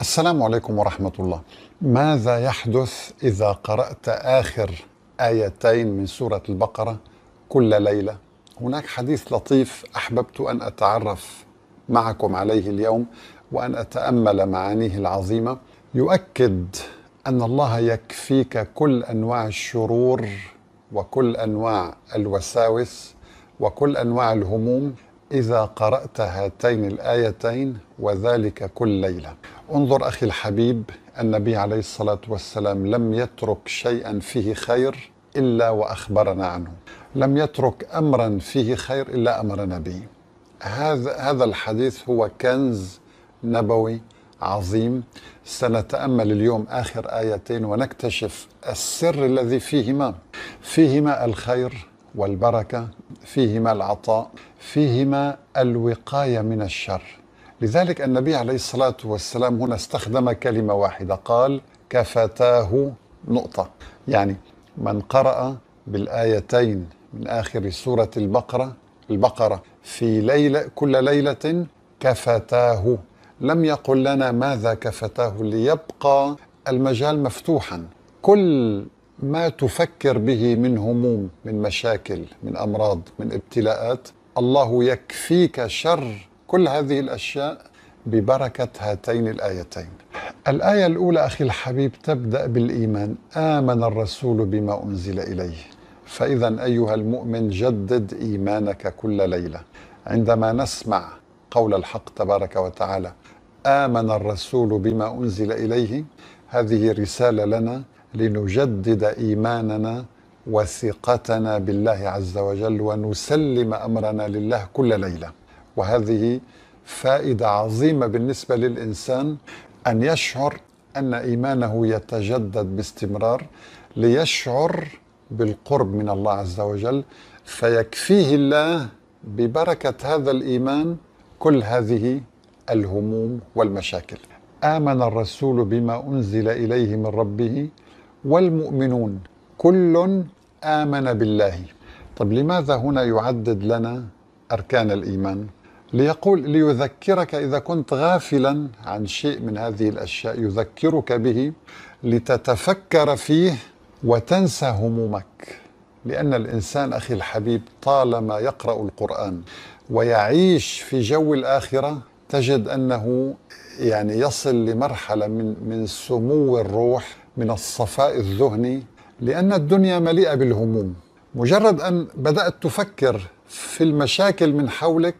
السلام عليكم ورحمة الله. ماذا يحدث إذا قرأت آخر آيتين من سورة البقرة كل ليلة؟ هناك حديث لطيف أحببت أن أتعرف معكم عليه اليوم وأن أتأمل معانيه العظيمة يؤكد أن الله يكفيك كل أنواع الشرور وكل أنواع الوساوس وكل أنواع الهموم إذا قرأت هاتين الآيتين وذلك كل ليلة انظر أخي الحبيب النبي عليه الصلاة والسلام لم يترك شيئا فيه خير إلا وأخبرنا عنه لم يترك أمرا فيه خير إلا أمرنا به هذا هذا الحديث هو كنز نبوي عظيم سنتامل اليوم اخر ايتين ونكتشف السر الذي فيهما فيهما الخير والبركه فيهما العطاء فيهما الوقاية من الشر لذلك النبي عليه الصلاة والسلام هنا استخدم كلمة واحدة قال كفتاه نقطة يعني من قرأ بالآيتين من آخر سورة البقرة البقرة في ليلة كل ليلة كفتاه لم يقل لنا ماذا كفتاه ليبقى المجال مفتوحا كل ما تفكر به من هموم من مشاكل من امراض من ابتلاءات الله يكفيك شر كل هذه الاشياء ببركه هاتين الايتين. الايه الاولى اخي الحبيب تبدا بالايمان، امن الرسول بما انزل اليه. فاذا ايها المؤمن جدد ايمانك كل ليله. عندما نسمع قول الحق تبارك وتعالى امن الرسول بما انزل اليه هذه رساله لنا لنجدد ايماننا وثقتنا بالله عز وجل ونسلم امرنا لله كل ليله وهذه فائده عظيمه بالنسبه للانسان ان يشعر ان ايمانه يتجدد باستمرار ليشعر بالقرب من الله عز وجل فيكفيه الله ببركه هذا الايمان كل هذه الهموم والمشاكل امن الرسول بما انزل اليه من ربه والمؤمنون كل آمن بالله طب لماذا هنا يعدد لنا أركان الإيمان ليقول ليذكرك إذا كنت غافلا عن شيء من هذه الأشياء يذكرك به لتتفكر فيه وتنسى همومك لأن الإنسان أخي الحبيب طالما يقرأ القرآن ويعيش في جو الآخرة تجد أنه يعني يصل لمرحلة من من سمو الروح من الصفاء الذهني لأن الدنيا مليئة بالهموم مجرد أن بدأت تفكر في المشاكل من حولك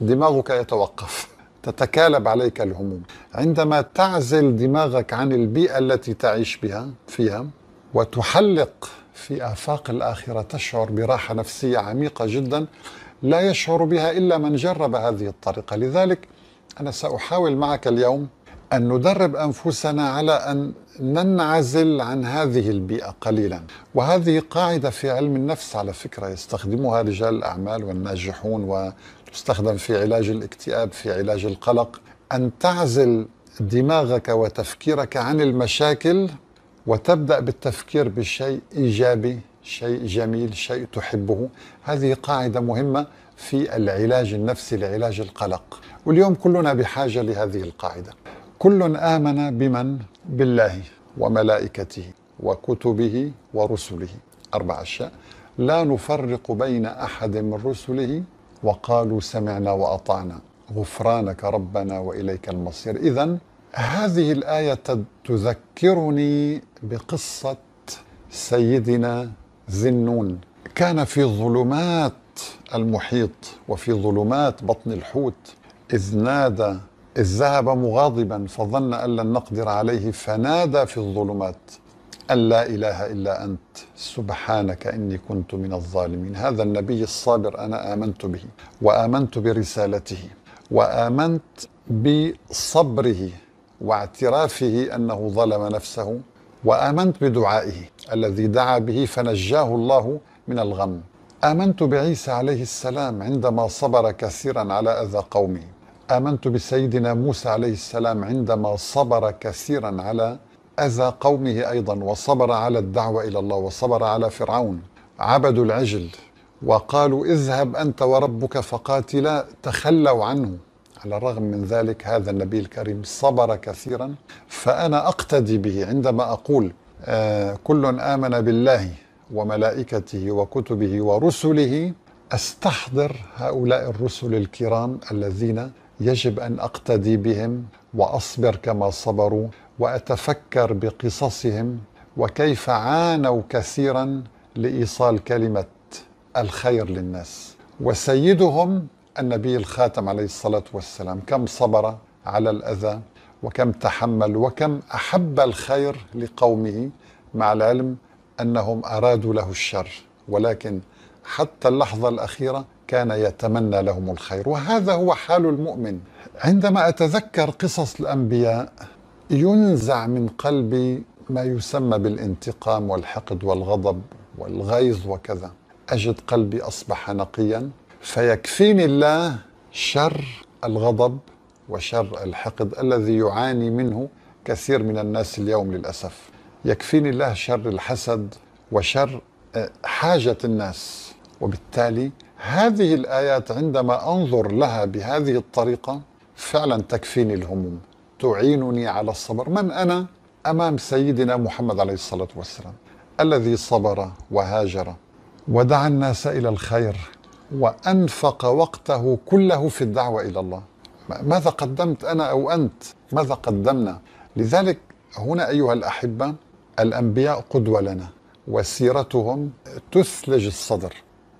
دماغك يتوقف تتكالب عليك الهموم عندما تعزل دماغك عن البيئة التي تعيش بها فيها وتحلق في آفاق الآخرة تشعر براحة نفسية عميقة جدا لا يشعر بها إلا من جرب هذه الطريقة لذلك أنا سأحاول معك اليوم أن ندرب أنفسنا على أن ننعزل عن هذه البيئة قليلا وهذه قاعدة في علم النفس على فكرة يستخدمها رجال الأعمال والناجحون وتستخدم في علاج الاكتئاب في علاج القلق أن تعزل دماغك وتفكيرك عن المشاكل وتبدأ بالتفكير بشيء إيجابي شيء جميل شيء تحبه هذه قاعدة مهمة في العلاج النفسي لعلاج القلق واليوم كلنا بحاجة لهذه القاعدة كل آمن بمن بالله وملائكته وكتبه ورسله أربع أشياء لا نفرق بين أحد من رسله وقالوا سمعنا وأطعنا غفرانك ربنا وإليك المصير إذا هذه الآية تذكرني بقصة سيدنا ذنون كان في ظلمات المحيط وفي ظلمات بطن الحوت إذ نادى إذ ذهب مغاضبا فظن أن لن نقدر عليه فنادى في الظلمات أن لا إله إلا أنت سبحانك إني كنت من الظالمين هذا النبي الصابر أنا آمنت به وآمنت برسالته وآمنت بصبره واعترافه أنه ظلم نفسه وآمنت بدعائه الذي دعا به فنجاه الله من الغم آمنت بعيسى عليه السلام عندما صبر كثيرا على أذى قومه آمنت بسيدنا موسى عليه السلام عندما صبر كثيرا على أذى قومه أيضا وصبر على الدعوة إلى الله وصبر على فرعون عبدوا العجل وقالوا اذهب أنت وربك فقاتلا تخلوا عنه على الرغم من ذلك هذا النبي الكريم صبر كثيرا فأنا أقتدي به عندما أقول آه كل آمن بالله وملائكته وكتبه ورسله أستحضر هؤلاء الرسل الكرام الذين يجب ان اقتدي بهم واصبر كما صبروا واتفكر بقصصهم وكيف عانوا كثيرا لايصال كلمه الخير للناس وسيدهم النبي الخاتم عليه الصلاه والسلام كم صبر على الاذى وكم تحمل وكم احب الخير لقومه مع العلم انهم ارادوا له الشر ولكن حتى اللحظه الاخيره كان يتمنى لهم الخير وهذا هو حال المؤمن عندما أتذكر قصص الأنبياء ينزع من قلبي ما يسمى بالانتقام والحقد والغضب والغيظ وكذا أجد قلبي أصبح نقيا فيكفيني الله شر الغضب وشر الحقد الذي يعاني منه كثير من الناس اليوم للأسف يكفيني الله شر الحسد وشر آه، حاجة الناس وبالتالي هذه الآيات عندما أنظر لها بهذه الطريقة فعلا تكفيني الهموم تعينني على الصبر من أنا أمام سيدنا محمد عليه الصلاة والسلام الذي صبر وهاجر ودعا الناس إلى الخير وأنفق وقته كله في الدعوة إلى الله ماذا قدمت أنا أو أنت ماذا قدمنا لذلك هنا أيها الأحبة الأنبياء قدوة لنا وسيرتهم تثلج الصدر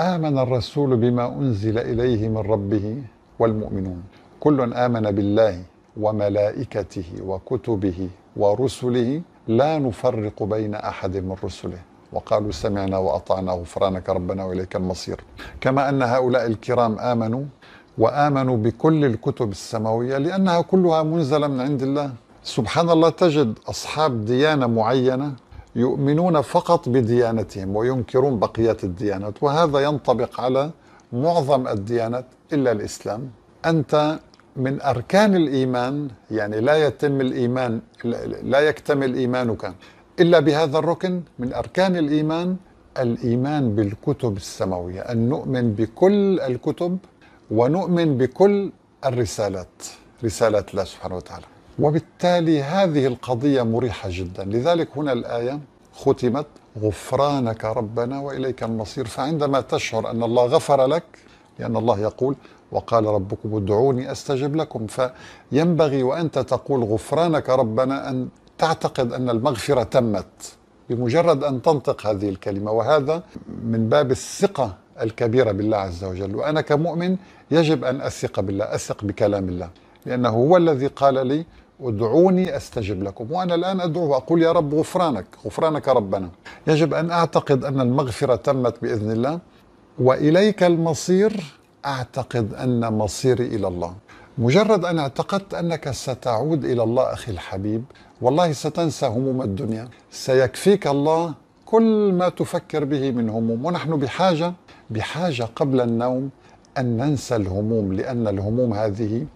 آمن الرسول بما أنزل إليه من ربه والمؤمنون كل آمن بالله وملائكته وكتبه ورسله لا نفرق بين أحد من رسله وقالوا سمعنا وأطعنا غفرانك ربنا وإليك المصير كما أن هؤلاء الكرام آمنوا وآمنوا بكل الكتب السماوية لأنها كلها منزلة من عند الله سبحان الله تجد أصحاب ديانة معينة يؤمنون فقط بديانتهم وينكرون بقية الديانات وهذا ينطبق على معظم الديانات إلا الإسلام أنت من أركان الإيمان يعني لا يتم الإيمان لا يكتمل إيمانك إلا بهذا الركن من أركان الإيمان الإيمان بالكتب السماوية أن نؤمن بكل الكتب ونؤمن بكل الرسالات رسالة الله سبحانه وتعالى وبالتالي هذه القضية مريحة جدا لذلك هنا الآية ختمت غفرانك ربنا واليك المصير فعندما تشعر ان الله غفر لك لان الله يقول وقال ربكم ادعوني استجب لكم فينبغي وانت تقول غفرانك ربنا ان تعتقد ان المغفره تمت بمجرد ان تنطق هذه الكلمه وهذا من باب الثقه الكبيره بالله عز وجل وانا كمؤمن يجب ان اثق بالله اثق بكلام الله لانه هو الذي قال لي ادعوني استجب لكم وانا الان ادعو واقول يا رب غفرانك غفرانك ربنا يجب ان اعتقد ان المغفره تمت باذن الله واليك المصير اعتقد ان مصيري الى الله مجرد ان اعتقدت انك ستعود الى الله اخي الحبيب والله ستنسى هموم الدنيا سيكفيك الله كل ما تفكر به من هموم ونحن بحاجه بحاجه قبل النوم ان ننسى الهموم لان الهموم هذه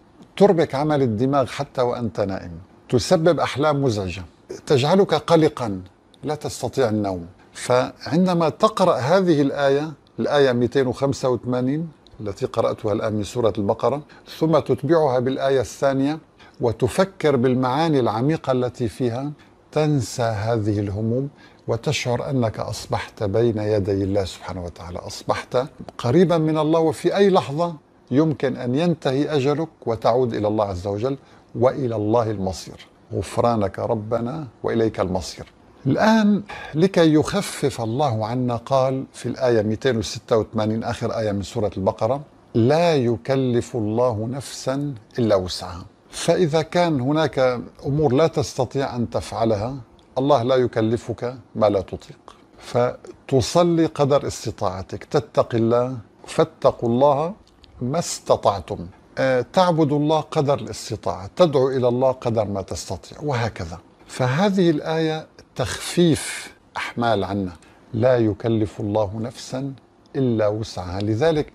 تربك عمل الدماغ حتى وأنت نائم تسبب أحلام مزعجة تجعلك قلقا لا تستطيع النوم فعندما تقرأ هذه الآية الآية 285 التي قرأتها الآن من سورة البقرة ثم تتبعها بالآية الثانية وتفكر بالمعاني العميقة التي فيها تنسى هذه الهموم وتشعر انك اصبحت بين يدي الله سبحانه وتعالى، اصبحت قريبا من الله وفي اي لحظه يمكن أن ينتهي أجلك وتعود إلى الله عز وجل وإلى الله المصير غفرانك ربنا وإليك المصير الآن لكي يخفف الله عنا قال في الآية 286 آخر آية من سورة البقرة لا يكلف الله نفسا إلا وسعها فإذا كان هناك أمور لا تستطيع أن تفعلها الله لا يكلفك ما لا تطيق فتصلي قدر استطاعتك تتقي الله فاتقوا الله ما استطعتم آه، تعبد الله قدر الاستطاعة تدعو إلى الله قدر ما تستطيع وهكذا فهذه الآية تخفيف أحمال عنا لا يكلف الله نفسا إلا وسعها لذلك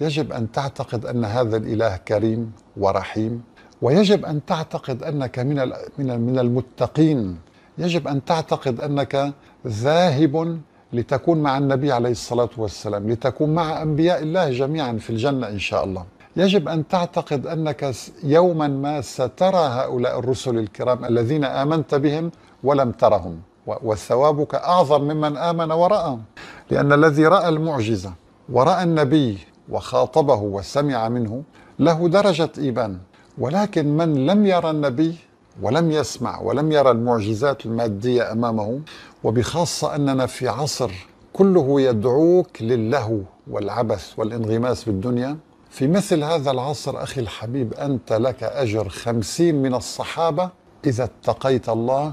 يجب أن تعتقد أن هذا الإله كريم ورحيم ويجب أن تعتقد أنك من من المتقين يجب أن تعتقد أنك ذاهب لتكون مع النبي عليه الصلاة والسلام لتكون مع أنبياء الله جميعا في الجنة إن شاء الله يجب أن تعتقد أنك يوما ما سترى هؤلاء الرسل الكرام الذين آمنت بهم ولم ترهم وثوابك أعظم ممن آمن ورأى لأن الذي رأى المعجزة ورأى النبي وخاطبه وسمع منه له درجة إيمان ولكن من لم يرى النبي ولم يسمع ولم يرى المعجزات المادية أمامه وبخاصة أننا في عصر كله يدعوك للهو والعبث والانغماس بالدنيا في مثل هذا العصر أخي الحبيب أنت لك أجر خمسين من الصحابة إذا اتقيت الله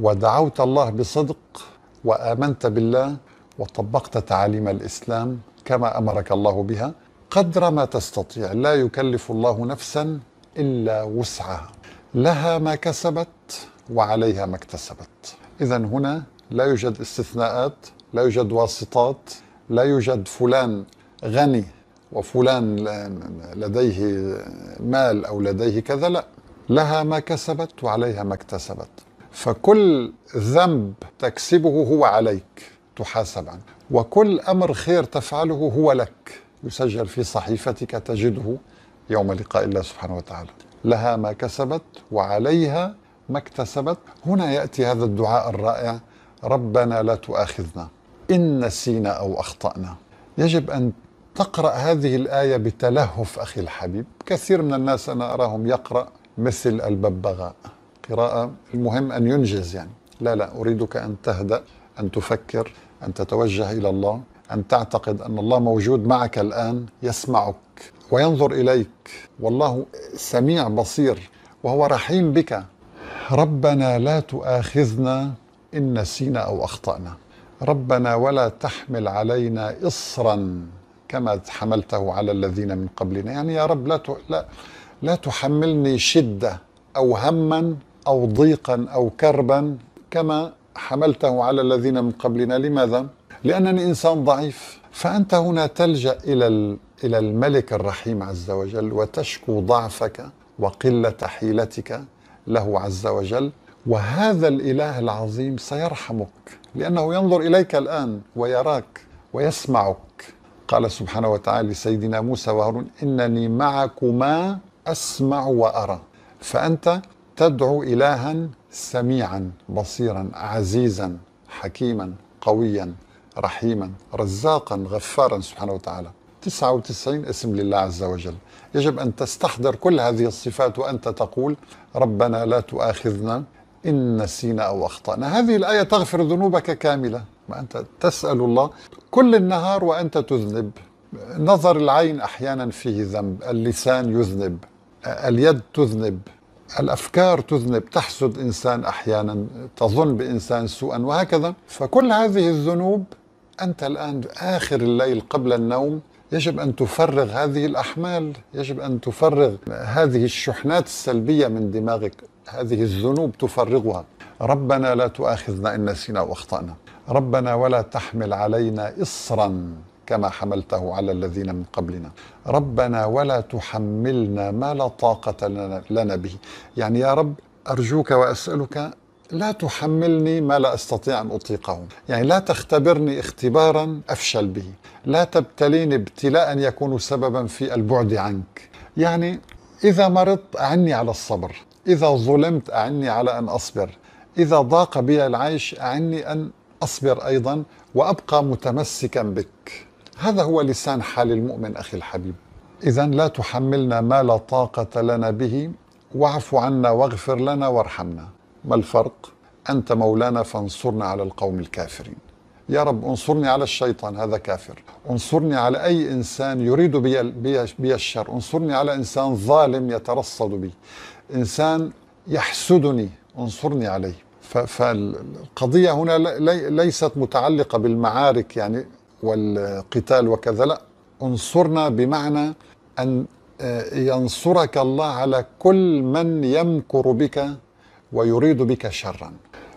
ودعوت الله بصدق وآمنت بالله وطبقت تعاليم الإسلام كما أمرك الله بها قدر ما تستطيع لا يكلف الله نفسا إلا وسعها لها ما كسبت وعليها ما اكتسبت إذا هنا لا يوجد استثناءات لا يوجد واسطات لا يوجد فلان غني وفلان لديه مال او لديه كذا لا لها ما كسبت وعليها ما اكتسبت فكل ذنب تكسبه هو عليك تحاسب عنه وكل امر خير تفعله هو لك يسجل في صحيفتك تجده يوم لقاء الله سبحانه وتعالى لها ما كسبت وعليها ما اكتسبت هنا ياتي هذا الدعاء الرائع ربنا لا تؤاخذنا إن نسينا أو أخطأنا يجب أن تقرأ هذه الآية بتلهف أخي الحبيب كثير من الناس أنا أراهم يقرأ مثل الببغاء قراءة المهم أن ينجز يعني لا لا أريدك أن تهدأ أن تفكر أن تتوجه إلى الله أن تعتقد أن الله موجود معك الآن يسمعك وينظر إليك والله سميع بصير وهو رحيم بك ربنا لا تؤاخذنا إن نسينا أو أخطأنا ربنا ولا تحمل علينا إصرا كما حملته على الذين من قبلنا يعني يا رب لا لا لا تحملني شدة أو هما أو ضيقا أو كربا كما حملته على الذين من قبلنا لماذا؟ لأنني إنسان ضعيف فأنت هنا تلجأ إلى إلى الملك الرحيم عز وجل وتشكو ضعفك وقلة حيلتك له عز وجل وهذا الاله العظيم سيرحمك لانه ينظر اليك الان ويراك ويسمعك قال سبحانه وتعالى لسيدنا موسى وهارون انني معكما اسمع وارى فانت تدعو الها سميعا بصيرا عزيزا حكيما قويا رحيما رزاقا غفارا سبحانه وتعالى 99 اسم لله عز وجل يجب أن تستحضر كل هذه الصفات وأنت تقول ربنا لا تؤاخذنا إن نسينا أو أخطأنا هذه الآية تغفر ذنوبك كاملة ما أنت تسأل الله كل النهار وأنت تذنب نظر العين أحيانا فيه ذنب اللسان يذنب اليد تذنب الافكار تذنب تحسد انسان احيانا تظن بانسان سوءا وهكذا فكل هذه الذنوب انت الان اخر الليل قبل النوم يجب ان تفرغ هذه الاحمال يجب ان تفرغ هذه الشحنات السلبيه من دماغك هذه الذنوب تفرغها ربنا لا تؤاخذنا إن نسينا وأخطأنا ربنا ولا تحمل علينا إصرا كما حملته على الذين من قبلنا ربنا ولا تحملنا ما لا طاقة لنا به يعني يا رب أرجوك وأسألك لا تحملني ما لا استطيع ان اطيقه، يعني لا تختبرني اختبارا افشل به، لا تبتليني ابتلاء يكون سببا في البعد عنك، يعني اذا مرضت اعني على الصبر، إذا ظلمت أعني على أن أصبر إذا ضاق بي العيش أعني أن أصبر أيضا وأبقى متمسكا بك هذا هو لسان حال المؤمن أخي الحبيب إذا لا تحملنا ما لا طاقة لنا به واعف عنا واغفر لنا وارحمنا ما الفرق؟ أنت مولانا فانصرنا على القوم الكافرين يا رب انصرني على الشيطان هذا كافر انصرني على أي إنسان يريد بي, بي, بي الشر انصرني على إنسان ظالم يترصد بي إنسان يحسدني انصرني عليه فالقضية هنا ليست متعلقة بالمعارك يعني والقتال وكذا لا انصرنا بمعنى أن آه، ينصرك الله على كل من يمكر بك ويريد بك شرا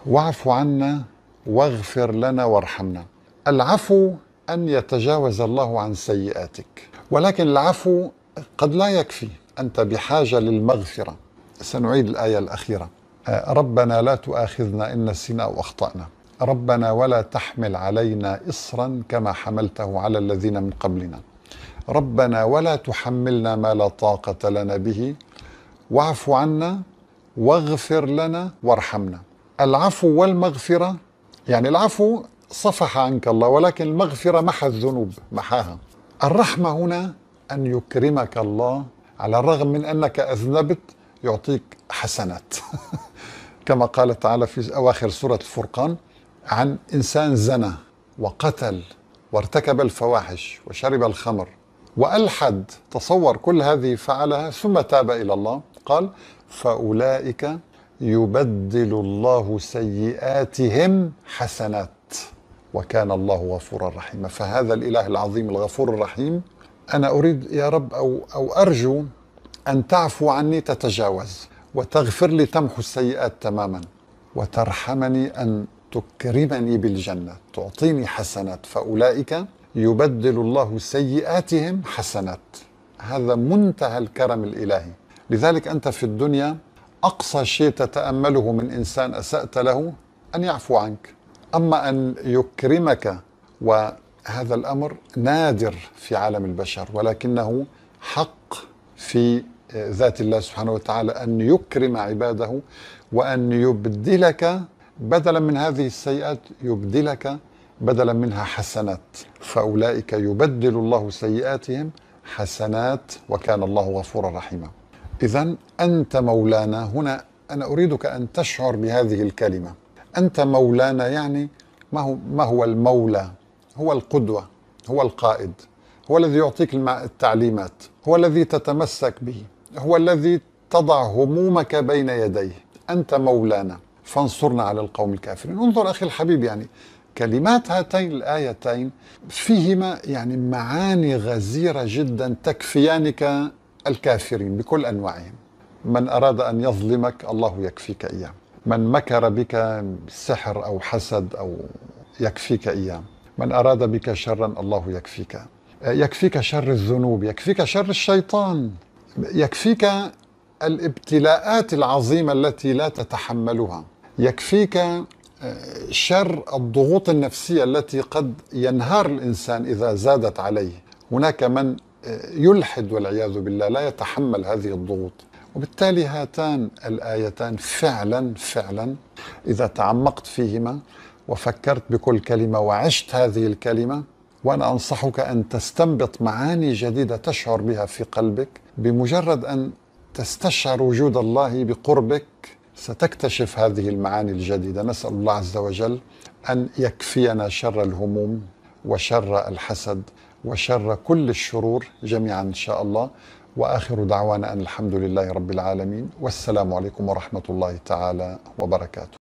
واعف عنا واغفر لنا وارحمنا العفو أن يتجاوز الله عن سيئاتك ولكن العفو قد لا يكفي أنت بحاجة للمغفرة سنعيد الآية الأخيرة آه، ربنا لا تؤاخذنا إن نسينا أو أخطأنا ربنا ولا تحمل علينا إصرا كما حملته على الذين من قبلنا ربنا ولا تحملنا ما لا طاقة لنا به واعف عنا واغفر لنا وارحمنا العفو والمغفرة يعني العفو صفح عنك الله ولكن المغفرة محى الذنوب محاها الرحمة هنا أن يكرمك الله على الرغم من أنك أذنبت يعطيك حسنات كما قال تعالى في أواخر سورة الفرقان عن إنسان زنى وقتل وارتكب الفواحش وشرب الخمر وألحد تصور كل هذه فعلها ثم تاب إلى الله قال فأولئك يبدل الله سيئاتهم حسنات وكان الله غفورا رحيما فهذا الإله العظيم الغفور الرحيم أنا أريد يا رب أو, أو أرجو أن تعفو عني تتجاوز وتغفر لي تمحو السيئات تماما وترحمني أن تكرمني بالجنة تعطيني حسنات فأولئك يبدل الله سيئاتهم حسنات هذا منتهى الكرم الإلهي لذلك أنت في الدنيا أقصى شيء تتأمله من إنسان أسأت له أن يعفو عنك أما أن يكرمك وهذا الأمر نادر في عالم البشر ولكنه حق في ذات الله سبحانه وتعالى أن يكرم عباده وأن يبدلك بدلا من هذه السيئات يبدلك بدلا منها حسنات فأولئك يبدل الله سيئاتهم حسنات وكان الله غفورا رحيما إذا أنت مولانا هنا أنا أريدك أن تشعر بهذه الكلمة أنت مولانا يعني ما هو, ما هو المولى هو القدوة هو القائد هو الذي يعطيك التعليمات هو الذي تتمسك به هو الذي تضع همومك بين يديه أنت مولانا فانصرنا على القوم الكافرين انظر أخي الحبيب يعني كلمات هاتين الآيتين فيهما يعني معاني غزيرة جدا تكفيانك الكافرين بكل أنواعهم من أراد أن يظلمك الله يكفيك إياه من مكر بك سحر أو حسد أو يكفيك إياه من أراد بك شرا الله يكفيك يكفيك شر الذنوب يكفيك شر الشيطان يكفيك الابتلاءات العظيمة التي لا تتحملها يكفيك آه، شر الضغوط النفسية التي قد ينهار الإنسان إذا زادت عليه هناك من آه، يلحد والعياذ بالله لا يتحمل هذه الضغوط وبالتالي هاتان الآيتان فعلا فعلا إذا تعمقت فيهما وفكرت بكل كلمة وعشت هذه الكلمة وانا انصحك ان تستنبط معاني جديده تشعر بها في قلبك بمجرد ان تستشعر وجود الله بقربك ستكتشف هذه المعاني الجديده نسال الله عز وجل ان يكفينا شر الهموم وشر الحسد وشر كل الشرور جميعا ان شاء الله واخر دعوانا ان الحمد لله رب العالمين والسلام عليكم ورحمه الله تعالى وبركاته